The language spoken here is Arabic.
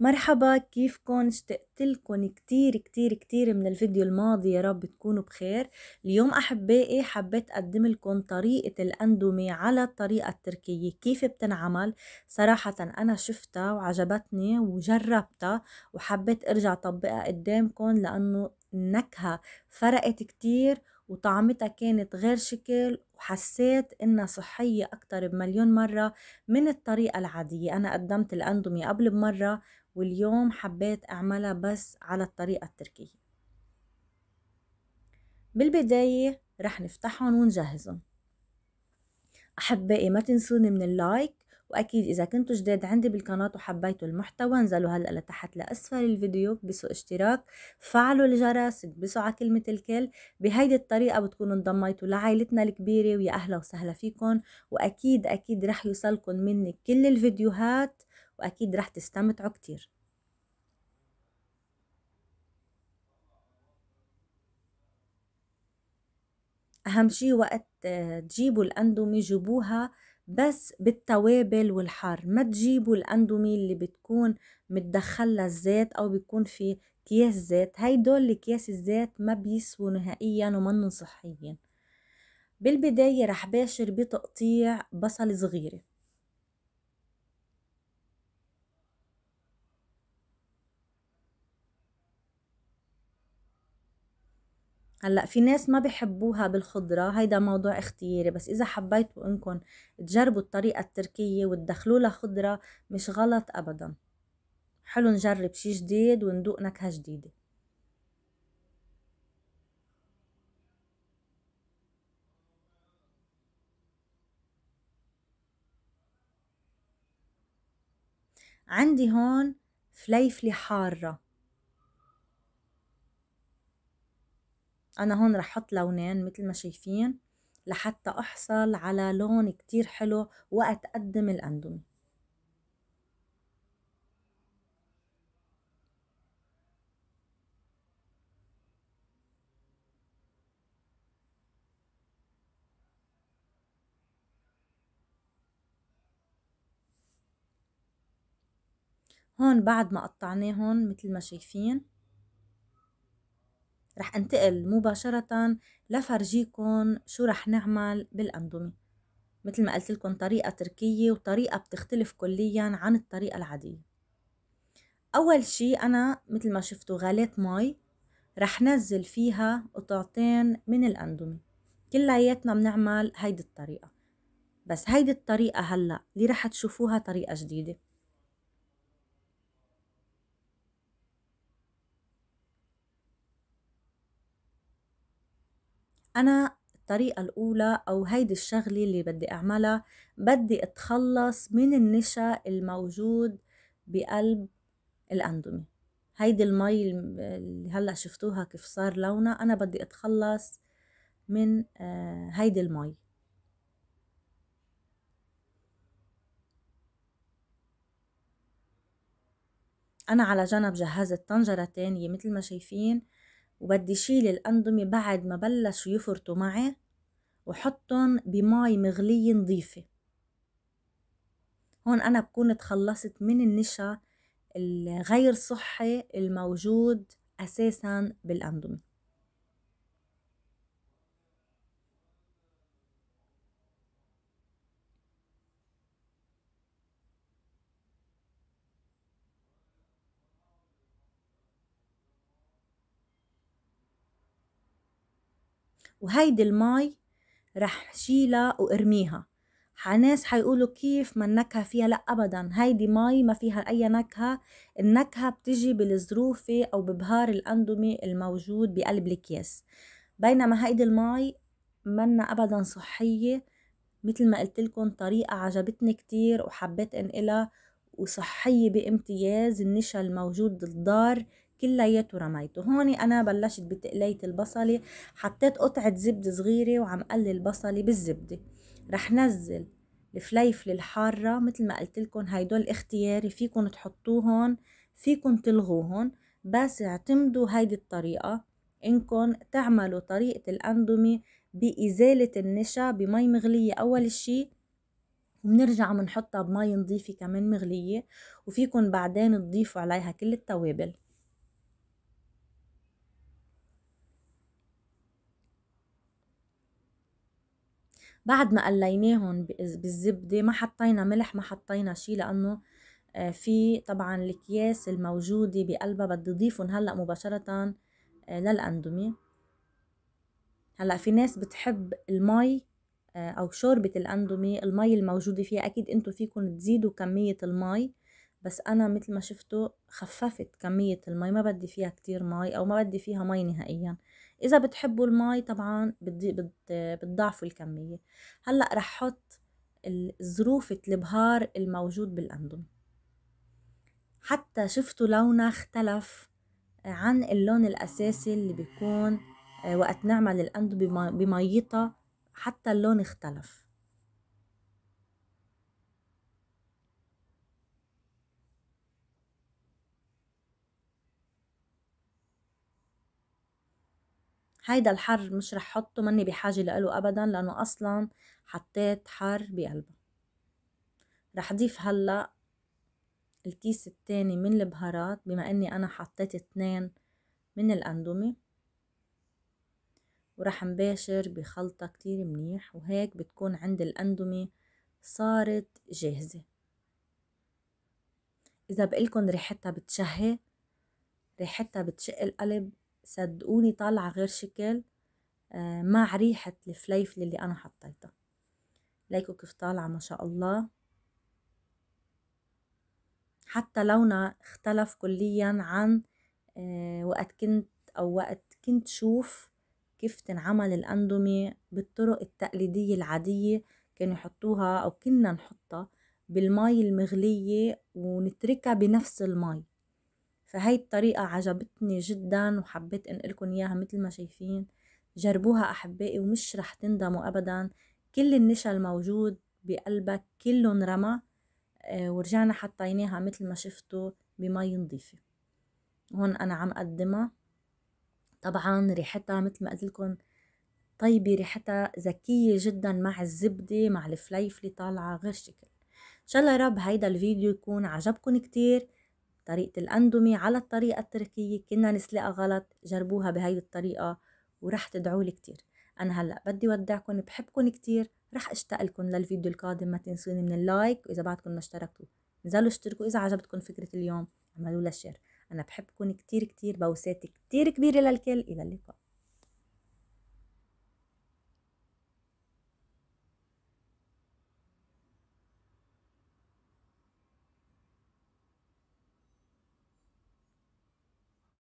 مرحبا كيفكن لكم كتير كتير كتير من الفيديو الماضي يا رب تكونوا بخير اليوم احبائي حبيت اقدم لكم طريقة الاندومي على الطريقة التركية كيف بتنعمل صراحة انا شفتها وعجبتني وجربتها وحبيت ارجع طبقها قدامكم لانه النكهة فرقت كتير وطعمتها كانت غير شكل وحسيت انها صحية اكتر بمليون مرة من الطريقة العادية انا قدمت الاندومي قبل بمرة واليوم حبيت اعملها بس على الطريقة التركية بالبداية رح نفتحهم ونجهزهم أحبائي ما تنسوني من اللايك وأكيد إذا كنتوا جداد عندي بالقناة وحبيتوا المحتوى انزلوا هلأ لتحت لأسفل الفيديو بسوا اشتراك فعلوا الجرس اكبسوا على كلمة الكل بهيدي الطريقة بتكونوا انضميتوا لعائلتنا الكبيرة ويا أهلا وسهلا فيكم وأكيد أكيد رح يوصلكم مني كل الفيديوهات وأكيد رح تستمتعوا كتير أهم شي وقت تجيبوا الأندومي جيبوها بس بالتوابل والحار ما تجيبوا الاندومي اللي بتكون متدخلة الزيت او بيكون في كياس زيت هيدول كياس الزيت ما بيسووا نهائيا ومنن صحيين بالبداية رح باشر بتقطيع بصل صغيرة هلا في ناس ما بحبوها بالخضرة هيدا موضوع اختياري بس إذا حبيتوا إنكم تجربوا الطريقة التركية وتدخلوا لها خضرة مش غلط أبدا حلو نجرب شي جديد وندوق نكهة جديدة عندي هون فليفلة حارة انا هون رح احط لونين مثل ما شايفين لحتى احصل على لون كتير حلو وقت اقدم الاندومي هون بعد ما قطعناهم مثل ما شايفين رح انتقل مباشرة لفرجيكم شو رح نعمل بالأندومي مثل ما قلت لكم طريقة تركية وطريقة بتختلف كليا عن الطريقة العادية أول شي أنا مثل ما شفتوا غليت مي رح نزل فيها قطعتين من الأندومي كلياتنا بنعمل هيدي الطريقة بس هيدي الطريقة هلأ اللي رح تشوفوها طريقة جديدة أنا الطريقة الأولى أو هيدي الشغلة اللي بدي أعملها بدي أتخلص من النشا الموجود بقلب الأندومي هيدي المي اللي هلا شفتوها كيف صار لونها أنا بدي أتخلص من آه، هيدي المي أنا على جنب جهزت طنجرة تانية مثل ما شايفين وبدي شيل الأنظمة بعد ما بلشوا يفرطوا معي وحطهم بمي مغلية نظيفة هون أنا بكون تخلصت من النشا الغير صحي الموجود أساسا بالأنظمة وهيدي المي رح شيلها وارميها حناس حيقولوا كيف ما النكهة فيها لا أبدا هيدي مي ما فيها أي نكهة النكهة بتجي بالظروف أو ببهار الأندومي الموجود بقلب الأكياس بينما هيدي المي منا أبدا صحية مثل ما قلت لكم طريقة عجبتني كتير وحبيت انقلها وصحية بامتياز النشا الموجود بالدار كلياته رميته هون انا بلشت بتقلية البصلة حطيت قطعة زبدة صغيرة وعم قلي البصله بالزبدة رح نزل الفليفله الحارة مثل ما قلت لكم هيدول اختياري فيكم تحطوهن فيكم تلغوهن بس اعتمدوا هيدي الطريقة انكم تعملوا طريقة الاندومي بإزالة النشا بمي مغلية أول شيء وبنرجع بنحطها بمي نظيفة كمان مغلية وفيكن بعدين تضيفوا عليها كل التوابل بعد ما قليناهم بالزبدة ما حطينا ملح ما حطينا شي لأنه آه، في طبعا الأكياس الموجودة بقلبها بدي ضيفهم هلأ مباشرة آه، للأندومي هلأ في ناس بتحب المي آه، أو شوربة الأندومي المي الموجودة فيها أكيد انتم فيكم تزيدوا كمية المي بس انا مثل ما شفتوا خففت كمية المي ما بدي فيها كتير مي او ما بدي فيها مي نهائيا اذا بتحبوا المي طبعا بتضاعفوا الكمية هلأ رح حط الظروف البهار الموجود بالاندوم حتى شفتوا لونها اختلف عن اللون الاساسي اللي بيكون آه، وقت نعمل الاندومي بميتها حتى اللون اختلف هيدا الحر مش رح حطه مني بحاجة لإله أبدا لأنه أصلا حطيت حر بقلبه رح ضيف هلأ الكيس التاني من البهارات بما أني أنا حطيت اتنين من الأندومي ورح مباشر بخلطة كتير منيح وهيك بتكون عند الأندومي صارت جاهزة إذا بقلكن ريحتها بتشهي ريحتها بتشق القلب صدقوني طالعة غير شكل آه، مع ريحة الفليفل اللي أنا حطيتها ليكوا كيف طالعة ما شاء الله حتى لونها اختلف كليا عن آه، وقت كنت أو وقت كنت شوف كيف تنعمل الأندومي بالطرق التقليدية العادية كانوا يحطوها أو كنا نحطها بالماء المغلية ونتركها بنفس الماء فهي الطريقة عجبتني جدا وحبيت انقلكن اياها مثل ما شايفين جربوها احبائي ومش رح تندموا ابدا كل النشا الموجود بقلبك كله انرمى آه، ورجعنا حطيناها مثل ما شفتوا بمي نظيفة هون انا عم قدمها طبعا ريحتها مثل ما قلت لكم طيبة ريحتها ذكية جدا مع الزبدة مع الفليفلة طالعة غير شكل ان شاء الله يا رب هيدا الفيديو يكون عجبكم كتير طريقة الأندومي على الطريقة التركية كنا نسلقها غلط جربوها بهاي الطريقة ورح تدعوا لي كتير أنا هلأ بدي ودعكم بحبكم كتير رح اشتاق لكم للفيديو القادم ما تنسوني من اللايك وإذا بعدكم ما اشتركتوا نزلوا اشتركوا إذا عجبتكم فكرة اليوم اعملوا لها شير أنا بحبكم كتير كتير بوسات كتير كبيرة للكل إلى اللقاء